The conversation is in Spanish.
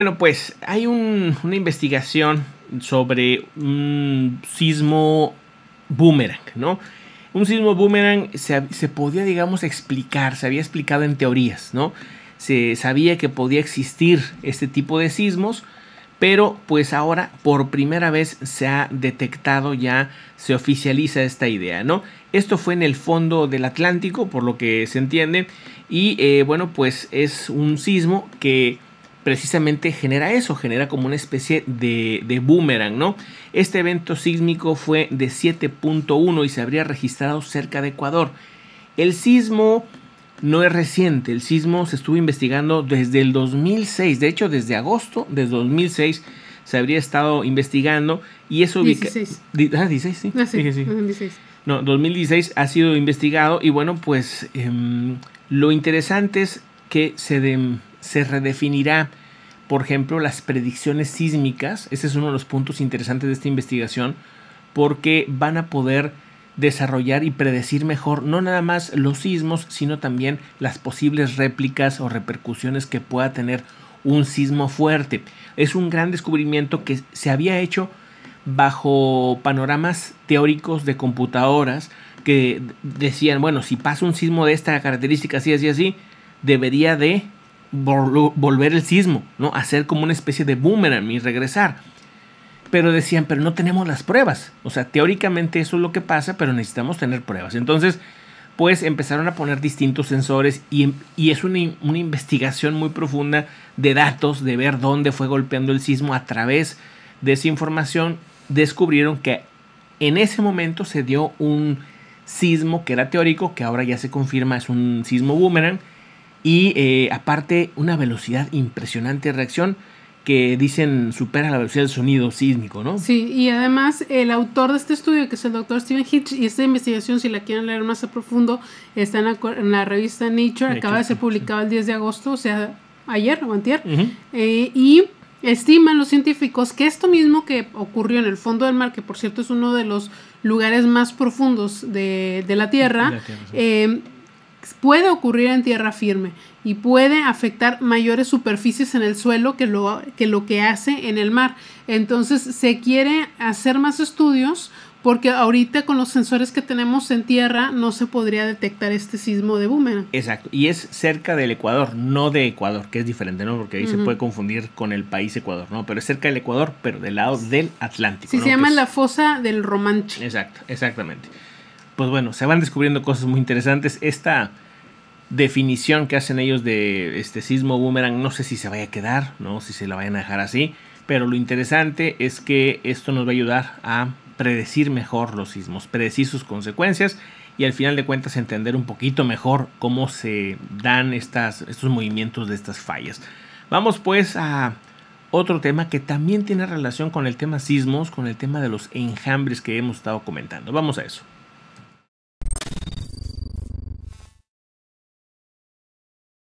Bueno, pues hay una investigación sobre un sismo boomerang, ¿no? Un sismo boomerang se, podía, digamos, explicar, se había explicado en teorías, ¿no? Se sabía que podía existir este tipo de sismos, pero pues ahora por primera vez se ha detectado ya, se oficializa esta idea, ¿no? Esto fue en el fondo del Atlántico, por lo que se entiende, y eh, bueno, pues es un sismo que precisamente genera eso, genera como una especie de, boomerang, ¿no? Este evento sísmico fue de 7.1 y se habría registrado cerca de Ecuador. El sismo no es reciente, el sismo se estuvo investigando desde el 2006, de hecho desde agosto de 2006 se habría estado investigando y eso 16. ah, 16, sí. Ah, sí, No, 2016 ha sido investigado y bueno, pues em, lo interesante es que se, se redefinirá por ejemplo, las predicciones sísmicas. Ese es uno de los puntos interesantes de esta investigación porque van a poder desarrollar y predecir mejor no nada más los sismos, sino también las posibles réplicas o repercusiones que pueda tener un sismo fuerte. Es un gran descubrimiento que se había hecho bajo panoramas teóricos de computadoras que decían, bueno, si pasa un sismo de esta característica así, así, así, debería de volver el sismo, ¿no? Hacer como una especie de boomerang y regresar. Pero decían, pero no tenemos las pruebas. O sea, teóricamente eso es lo que pasa, pero necesitamos tener pruebas. Entonces, pues empezaron a poner distintos sensores y, es una, una, investigación muy profunda de datos, de ver dónde fue golpeando el sismo a través de esa información. Descubrieron que en ese momento se dio un sismo que era teórico, que ahora ya se confirma es un sismo boomerang, y eh, aparte, una velocidad impresionante de reacción que dicen supera la velocidad del sonido sísmico, ¿no? Sí, y además el autor de este estudio, que es el doctor Steven Hitch, y esta investigación, si la quieren leer más a profundo, está en la, revista Nature, acaba de ser publicado el 10 de agosto, o sea, ayer o antier, eh, y estiman los científicos que esto mismo que ocurrió en el fondo del mar, que por cierto es uno de los lugares más profundos de, la Tierra, eh, puede ocurrir en tierra firme y puede afectar mayores superficies en el suelo que lo que, lo que hace en el mar. Entonces se quiere hacer más estudios porque ahorita con los sensores que tenemos en tierra no se podría detectar este sismo de boomerang. Exacto, y es cerca del Ecuador, no de Ecuador, que es diferente, ¿no? Porque ahí se puede confundir con el país Ecuador, ¿no? Pero es cerca del Ecuador, pero del lado del Atlántico. se llama la fosa del Romanche. Exacto, exactamente pues bueno, se van descubriendo cosas muy interesantes. Esta definición que hacen ellos de este sismo boomerang, no sé si se vaya a quedar, no si se la vayan a dejar así, pero lo interesante es que esto nos va a ayudar a predecir mejor los sismos, predecir sus consecuencias y al final de cuentas entender un poquito mejor cómo se dan estas, estos movimientos de estas fallas. Vamos pues a otro tema que también tiene relación con el tema sismos, con el tema de los enjambres que hemos estado comentando. Vamos a eso.